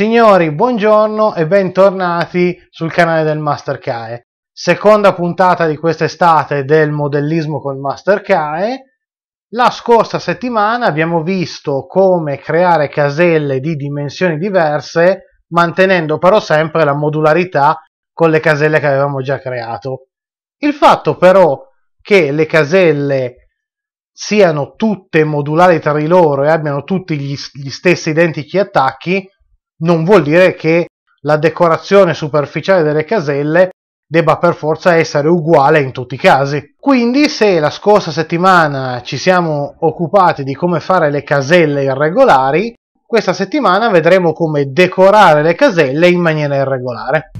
Signori, buongiorno e bentornati sul canale del Master CAE. Seconda puntata di quest'estate del modellismo col Master CAE. La scorsa settimana abbiamo visto come creare caselle di dimensioni diverse mantenendo però sempre la modularità con le caselle che avevamo già creato. Il fatto però che le caselle siano tutte modulari tra di loro e abbiano tutti gli, gli stessi identici attacchi non vuol dire che la decorazione superficiale delle caselle debba per forza essere uguale in tutti i casi. Quindi se la scorsa settimana ci siamo occupati di come fare le caselle irregolari, questa settimana vedremo come decorare le caselle in maniera irregolare.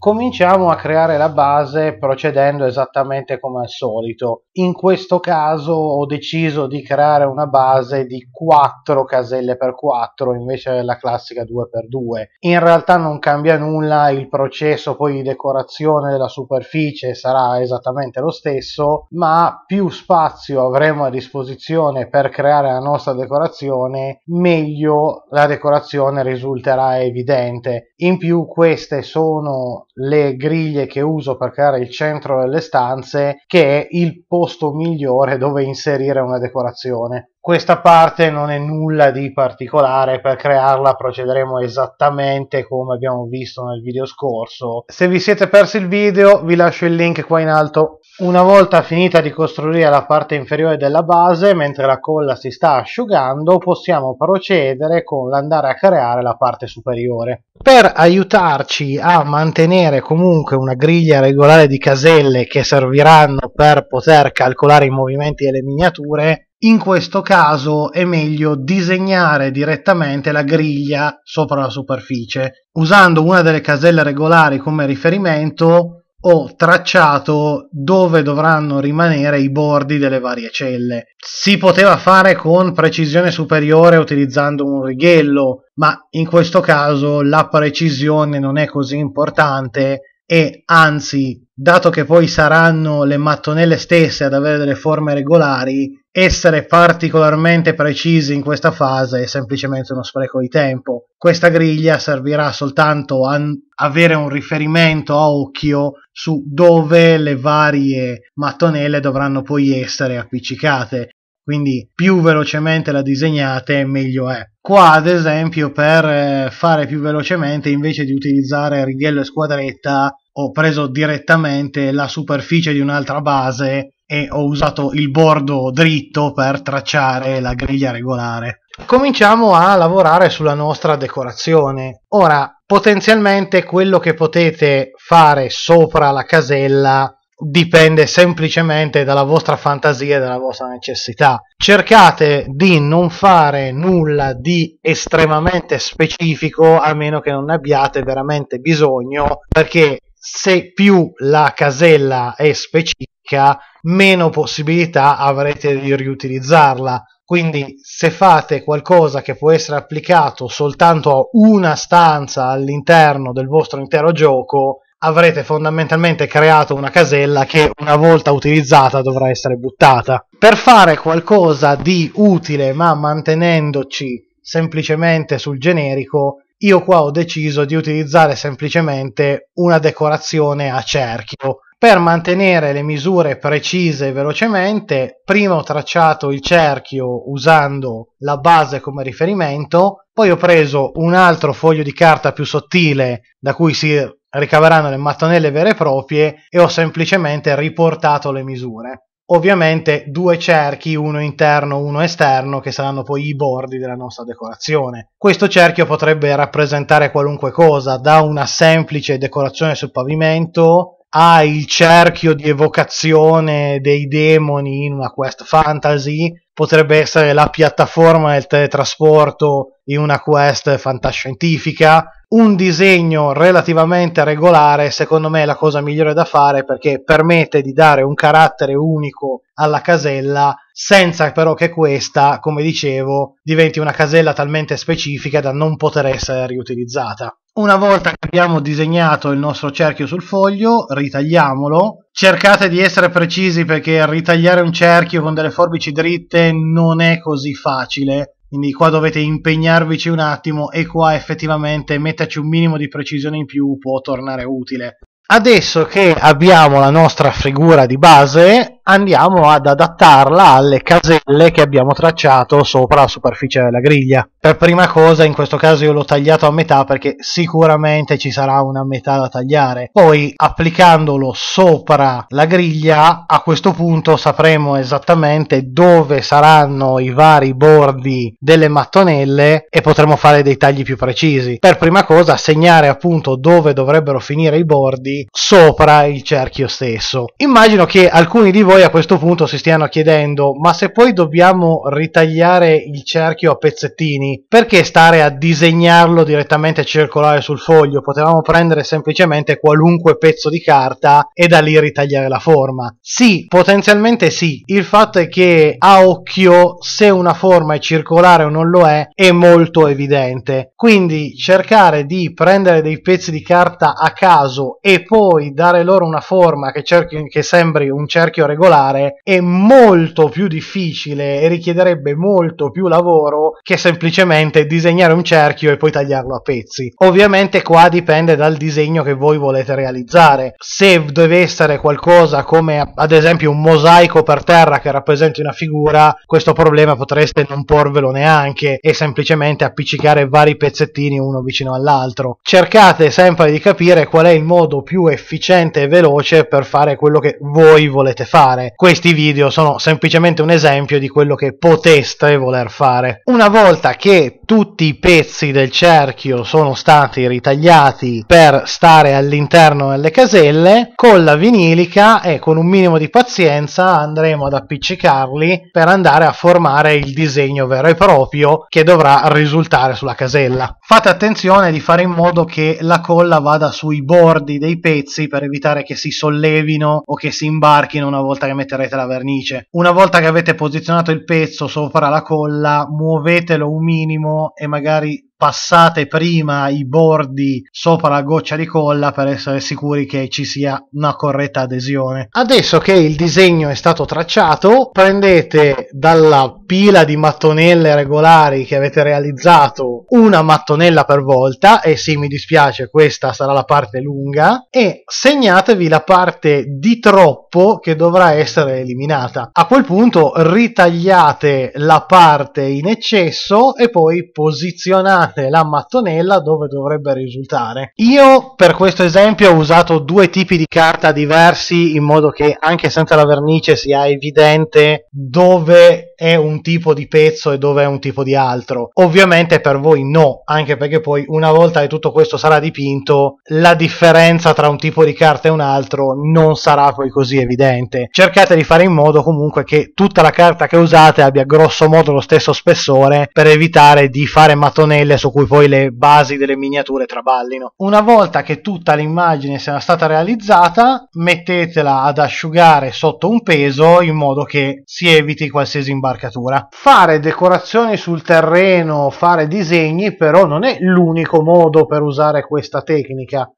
Cominciamo a creare la base procedendo esattamente come al solito. In questo caso ho deciso di creare una base di 4 caselle per 4 invece della classica 2x2. In realtà non cambia nulla, il processo poi di decorazione della superficie sarà esattamente lo stesso, ma più spazio avremo a disposizione per creare la nostra decorazione, meglio la decorazione risulterà evidente. In più queste sono le griglie che uso per creare il centro delle stanze che è il posto migliore dove inserire una decorazione questa parte non è nulla di particolare, per crearla procederemo esattamente come abbiamo visto nel video scorso. Se vi siete persi il video vi lascio il link qua in alto. Una volta finita di costruire la parte inferiore della base, mentre la colla si sta asciugando, possiamo procedere con l'andare a creare la parte superiore. Per aiutarci a mantenere comunque una griglia regolare di caselle che serviranno per poter calcolare i movimenti delle miniature, in questo caso è meglio disegnare direttamente la griglia sopra la superficie, usando una delle caselle regolari come riferimento ho tracciato dove dovranno rimanere i bordi delle varie celle. Si poteva fare con precisione superiore utilizzando un righello, ma in questo caso la precisione non è così importante e anzi, dato che poi saranno le mattonelle stesse ad avere delle forme regolari, essere particolarmente precisi in questa fase è semplicemente uno spreco di tempo. Questa griglia servirà soltanto a avere un riferimento a occhio su dove le varie mattonelle dovranno poi essere appiccicate quindi più velocemente la disegnate meglio è. Qua ad esempio per eh, fare più velocemente invece di utilizzare righello e squadretta ho preso direttamente la superficie di un'altra base e ho usato il bordo dritto per tracciare la griglia regolare. Cominciamo a lavorare sulla nostra decorazione. Ora, potenzialmente quello che potete fare sopra la casella dipende semplicemente dalla vostra fantasia e dalla vostra necessità. Cercate di non fare nulla di estremamente specifico a meno che non ne abbiate veramente bisogno perché se più la casella è specifica ricca, meno possibilità avrete di riutilizzarla. Quindi se fate qualcosa che può essere applicato soltanto a una stanza all'interno del vostro intero gioco, avrete fondamentalmente creato una casella che una volta utilizzata dovrà essere buttata. Per fare qualcosa di utile ma mantenendoci semplicemente sul generico, io qua ho deciso di utilizzare semplicemente una decorazione a cerchio per mantenere le misure precise e velocemente, prima ho tracciato il cerchio usando la base come riferimento, poi ho preso un altro foglio di carta più sottile da cui si ricaveranno le mattonelle vere e proprie e ho semplicemente riportato le misure. Ovviamente due cerchi, uno interno, e uno esterno, che saranno poi i bordi della nostra decorazione. Questo cerchio potrebbe rappresentare qualunque cosa, da una semplice decorazione sul pavimento ha il cerchio di evocazione dei demoni in una quest fantasy, potrebbe essere la piattaforma del teletrasporto in una quest fantascientifica, un disegno relativamente regolare secondo me è la cosa migliore da fare perché permette di dare un carattere unico alla casella senza però che questa, come dicevo, diventi una casella talmente specifica da non poter essere riutilizzata. Una volta che abbiamo disegnato il nostro cerchio sul foglio, ritagliamolo. Cercate di essere precisi perché ritagliare un cerchio con delle forbici dritte non è così facile quindi qua dovete impegnarvici un attimo e qua effettivamente metterci un minimo di precisione in più può tornare utile. Adesso che abbiamo la nostra figura di base, andiamo ad adattarla alle caselle che abbiamo tracciato sopra la superficie della griglia. Per prima cosa in questo caso io l'ho tagliato a metà perché sicuramente ci sarà una metà da tagliare. Poi applicandolo sopra la griglia a questo punto sapremo esattamente dove saranno i vari bordi delle mattonelle e potremo fare dei tagli più precisi. Per prima cosa segnare appunto dove dovrebbero finire i bordi sopra il cerchio stesso. Immagino che alcuni di voi poi a questo punto si stiano chiedendo ma se poi dobbiamo ritagliare il cerchio a pezzettini perché stare a disegnarlo direttamente circolare sul foglio potevamo prendere semplicemente qualunque pezzo di carta e da lì ritagliare la forma sì potenzialmente sì il fatto è che a occhio se una forma è circolare o non lo è è molto evidente quindi cercare di prendere dei pezzi di carta a caso e poi dare loro una forma che, cerchi, che sembri un cerchio regolare regolare è molto più difficile e richiederebbe molto più lavoro che semplicemente disegnare un cerchio e poi tagliarlo a pezzi. Ovviamente qua dipende dal disegno che voi volete realizzare. Se deve essere qualcosa come ad esempio un mosaico per terra che rappresenta una figura, questo problema potreste non porvelo neanche e semplicemente appiccicare vari pezzettini uno vicino all'altro. Cercate sempre di capire qual è il modo più efficiente e veloce per fare quello che voi volete fare fare. Questi video sono semplicemente un esempio di quello che poteste voler fare. Una volta che tutti i pezzi del cerchio sono stati ritagliati per stare all'interno delle caselle, con la vinilica e con un minimo di pazienza andremo ad appiccicarli per andare a formare il disegno vero e proprio che dovrà risultare sulla casella. Fate attenzione di fare in modo che la colla vada sui bordi dei pezzi per evitare che si sollevino o che si imbarchino una volta volta che metterete la vernice. Una volta che avete posizionato il pezzo sopra la colla, muovetelo un minimo e magari passate prima i bordi sopra la goccia di colla per essere sicuri che ci sia una corretta adesione. Adesso che il disegno è stato tracciato, prendete dalla pila di mattonelle regolari che avete realizzato una mattonella per volta e sì, mi dispiace, questa sarà la parte lunga e segnatevi la parte di troppo che dovrà essere eliminata. A quel punto ritagliate la parte in eccesso e poi posizionate durante la mattonella dove dovrebbe risultare. Io per questo esempio ho usato due tipi di carta diversi in modo che anche senza la vernice sia evidente dove è un tipo di pezzo e dove è un tipo di altro. Ovviamente per voi no, anche perché poi una volta che tutto questo sarà dipinto, la differenza tra un tipo di carta e un altro non sarà poi così evidente. Cercate di fare in modo comunque che tutta la carta che usate abbia grosso modo lo stesso spessore per evitare di fare mattonelle su cui poi le basi delle miniature traballino. Una volta che tutta l'immagine sia stata realizzata, mettetela ad asciugare sotto un peso in modo che si eviti qualsiasi imbarazzo marcatura. Fare decorazioni sul terreno, fare disegni, però non è l'unico modo per usare questa tecnica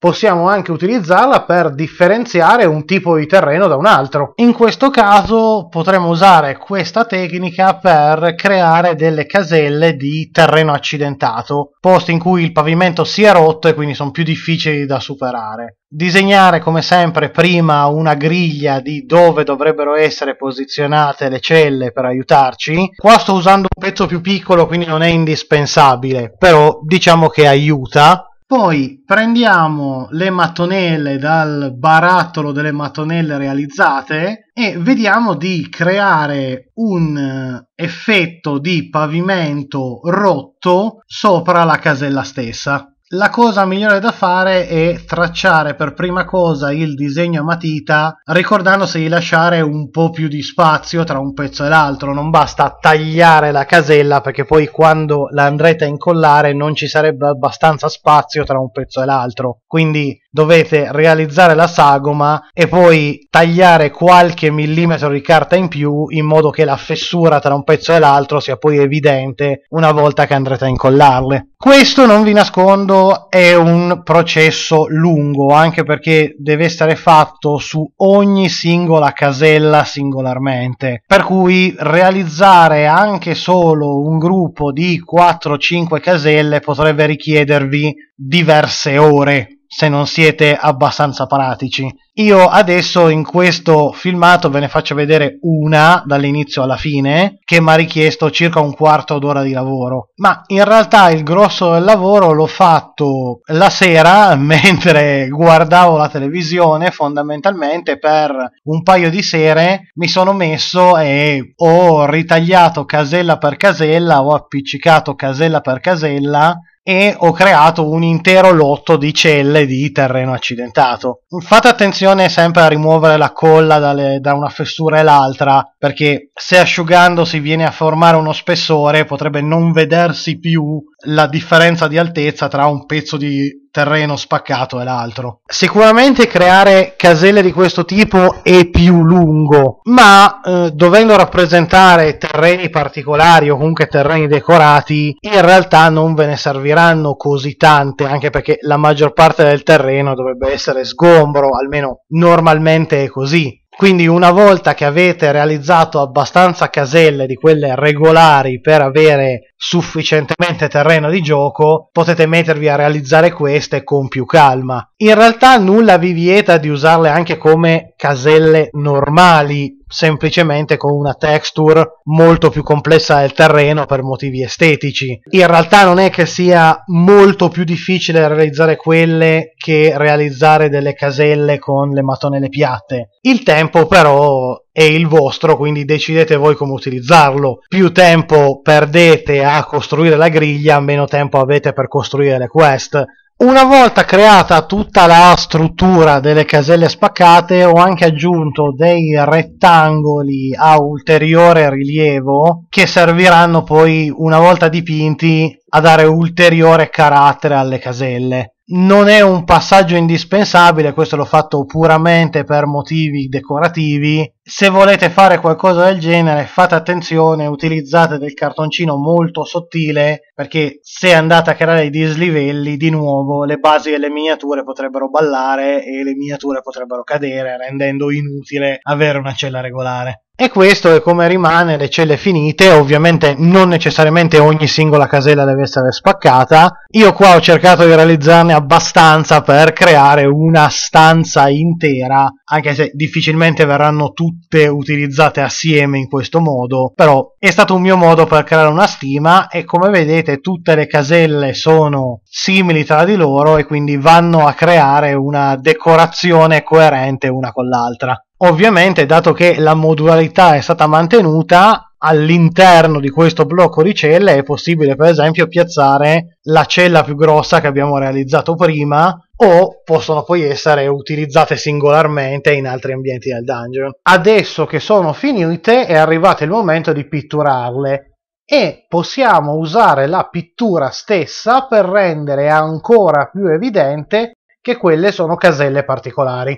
possiamo anche utilizzarla per differenziare un tipo di terreno da un altro. In questo caso potremmo usare questa tecnica per creare delle caselle di terreno accidentato, posti in cui il pavimento si è rotto e quindi sono più difficili da superare. Disegnare come sempre prima una griglia di dove dovrebbero essere posizionate le celle per aiutarci. Qua sto usando un pezzo più piccolo quindi non è indispensabile, però diciamo che aiuta poi prendiamo le mattonelle dal barattolo delle mattonelle realizzate e vediamo di creare un eh, effetto di pavimento rotto sopra la casella stessa la cosa migliore da fare è tracciare per prima cosa il disegno a matita ricordandosi di lasciare un po' più di spazio tra un pezzo e l'altro, non basta tagliare la casella perché poi quando la andrete a incollare non ci sarebbe abbastanza spazio tra un pezzo e l'altro, quindi dovete realizzare la sagoma e poi tagliare qualche millimetro di carta in più in modo che la fessura tra un pezzo e l'altro sia poi evidente una volta che andrete a incollarle. Questo, non vi nascondo, è un processo lungo anche perché deve essere fatto su ogni singola casella singolarmente, per cui realizzare anche solo un gruppo di 4-5 caselle potrebbe richiedervi diverse ore se non siete abbastanza pratici. Io adesso in questo filmato ve ne faccio vedere una dall'inizio alla fine che mi ha richiesto circa un quarto d'ora di lavoro, ma in realtà il grosso del lavoro l'ho fatto la sera mentre guardavo la televisione fondamentalmente per un paio di sere mi sono messo e ho ritagliato casella per casella, ho appiccicato casella per casella e ho creato un intero lotto di celle di terreno accidentato. Fate attenzione sempre a rimuovere la colla dalle, da una fessura all'altra, perché se asciugando si viene a formare uno spessore potrebbe non vedersi più la differenza di altezza tra un pezzo di terreno spaccato è l'altro. Sicuramente creare caselle di questo tipo è più lungo, ma eh, dovendo rappresentare terreni particolari o comunque terreni decorati, in realtà non ve ne serviranno così tante, anche perché la maggior parte del terreno dovrebbe essere sgombro, almeno normalmente è così. Quindi una volta che avete realizzato abbastanza caselle di quelle regolari per avere sufficientemente terreno di gioco, potete mettervi a realizzare queste con più calma. In realtà nulla vi vieta di usarle anche come caselle normali semplicemente con una texture molto più complessa del terreno per motivi estetici. In realtà non è che sia molto più difficile realizzare quelle che realizzare delle caselle con le mattonelle piatte. Il tempo però è il vostro, quindi decidete voi come utilizzarlo. Più tempo perdete a costruire la griglia, meno tempo avete per costruire le quest una volta creata tutta la struttura delle caselle spaccate ho anche aggiunto dei rettangoli a ulteriore rilievo che serviranno poi una volta dipinti a dare ulteriore carattere alle caselle. Non è un passaggio indispensabile, questo l'ho fatto puramente per motivi decorativi. Se volete fare qualcosa del genere, fate attenzione, utilizzate del cartoncino molto sottile, perché se andate a creare i dislivelli, di nuovo le basi delle miniature potrebbero ballare e le miniature potrebbero cadere, rendendo inutile avere una cella regolare. E questo è come rimane le celle finite, ovviamente non necessariamente ogni singola casella deve essere spaccata. Io qua ho cercato di realizzarne abbastanza per creare una stanza intera, anche se difficilmente verranno tutte utilizzate assieme in questo modo, però è stato un mio modo per creare una stima e come vedete tutte le caselle sono simili tra di loro e quindi vanno a creare una decorazione coerente una con l'altra. Ovviamente, dato che la modularità è stata mantenuta, all'interno di questo blocco di celle è possibile, per esempio, piazzare la cella più grossa che abbiamo realizzato prima o possono poi essere utilizzate singolarmente in altri ambienti del dungeon. Adesso che sono finite, è arrivato il momento di pitturarle e possiamo usare la pittura stessa per rendere ancora più evidente che quelle sono caselle particolari.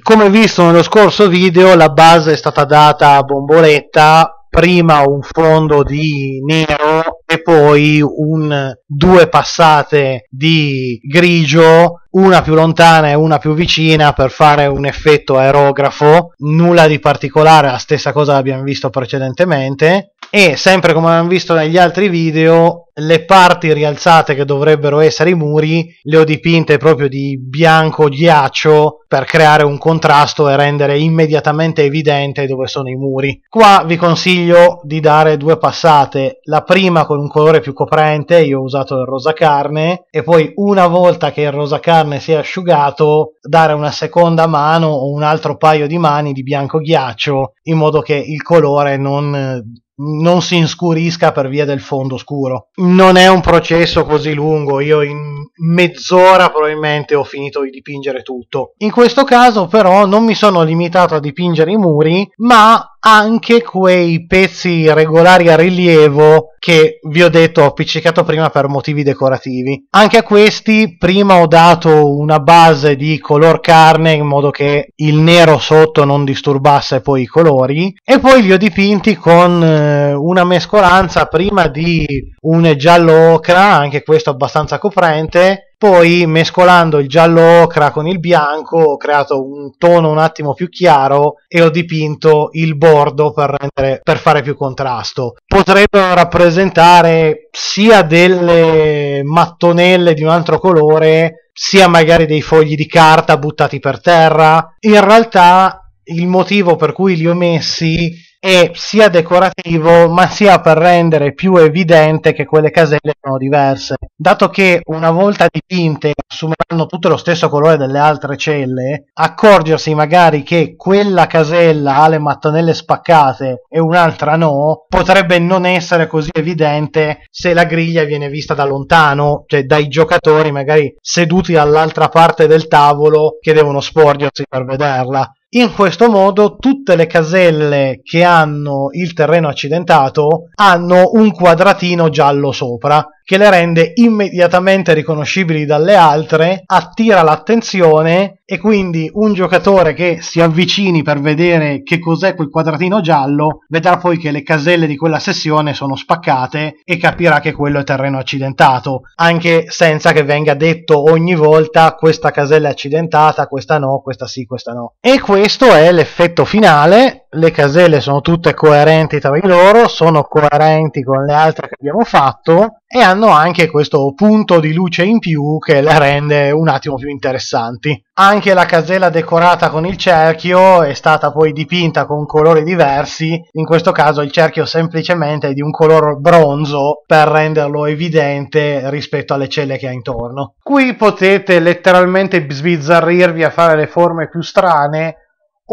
Come visto nello scorso video la base è stata data a bomboletta, prima un fondo di nero e poi un, due passate di grigio, una più lontana e una più vicina per fare un effetto aerografo, nulla di particolare, la stessa cosa l'abbiamo visto precedentemente e sempre come abbiamo visto negli altri video le parti rialzate che dovrebbero essere i muri le ho dipinte proprio di bianco ghiaccio per creare un contrasto e rendere immediatamente evidente dove sono i muri. Qua vi consiglio di dare due passate, la prima con un colore più coprente, io ho usato il rosa carne, e poi una volta che il rosa carne si è asciugato dare una seconda mano o un altro paio di mani di bianco ghiaccio in modo che il colore non eh, non si inscurisca per via del fondo scuro. Non è un processo così lungo, io in mezz'ora probabilmente ho finito di dipingere tutto. In questo caso però non mi sono limitato a dipingere i muri, ma anche quei pezzi regolari a rilievo che vi ho detto ho appiccicato prima per motivi decorativi. Anche a questi prima ho dato una base di color carne in modo che il nero sotto non disturbasse poi i colori e poi li ho dipinti con eh, una mescolanza prima di un giallo ocra, anche questo abbastanza coprente, poi mescolando il giallo ocra con il bianco ho creato un tono un attimo più chiaro e ho dipinto il bordo per, rendere, per fare più contrasto. Potrebbero rappresentare sia delle mattonelle di un altro colore, sia magari dei fogli di carta buttati per terra. In realtà il motivo per cui li ho messi e sia decorativo, ma sia per rendere più evidente che quelle caselle sono diverse. Dato che una volta dipinte assumeranno tutto lo stesso colore delle altre celle, accorgersi magari che quella casella ha le mattonelle spaccate e un'altra no, potrebbe non essere così evidente se la griglia viene vista da lontano, cioè dai giocatori magari seduti all'altra parte del tavolo che devono sporgersi per vederla in questo modo tutte le caselle che hanno il terreno accidentato hanno un quadratino giallo sopra che le rende immediatamente riconoscibili dalle altre, attira l'attenzione e quindi un giocatore che si avvicini per vedere che cos'è quel quadratino giallo vedrà poi che le caselle di quella sessione sono spaccate e capirà che quello è terreno accidentato, anche senza che venga detto ogni volta questa casella è accidentata, questa no, questa sì, questa no. E questo è l'effetto finale le caselle sono tutte coerenti tra di loro, sono coerenti con le altre che abbiamo fatto e hanno anche questo punto di luce in più che le rende un attimo più interessanti. Anche la casella decorata con il cerchio è stata poi dipinta con colori diversi, in questo caso il cerchio semplicemente è di un color bronzo per renderlo evidente rispetto alle celle che ha intorno. Qui potete letteralmente sbizzarrirvi a fare le forme più strane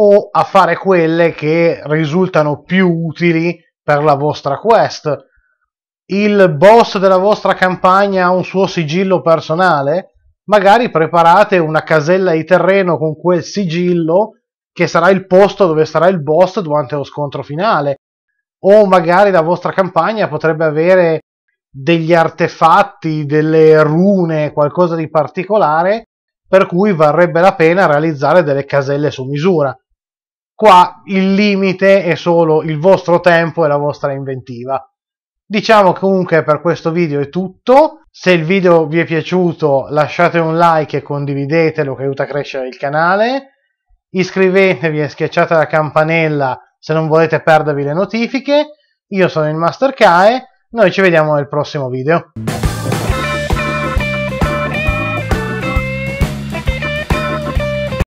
o a fare quelle che risultano più utili per la vostra quest. Il boss della vostra campagna ha un suo sigillo personale? Magari preparate una casella di terreno con quel sigillo che sarà il posto dove sarà il boss durante lo scontro finale. O magari la vostra campagna potrebbe avere degli artefatti, delle rune, qualcosa di particolare per cui varrebbe la pena realizzare delle caselle su misura. Qua il limite è solo il vostro tempo e la vostra inventiva. Diciamo che comunque per questo video è tutto. Se il video vi è piaciuto lasciate un like e condividetelo che aiuta a crescere il canale. Iscrivetevi e schiacciate la campanella se non volete perdervi le notifiche. Io sono il Master Kae, noi ci vediamo nel prossimo video.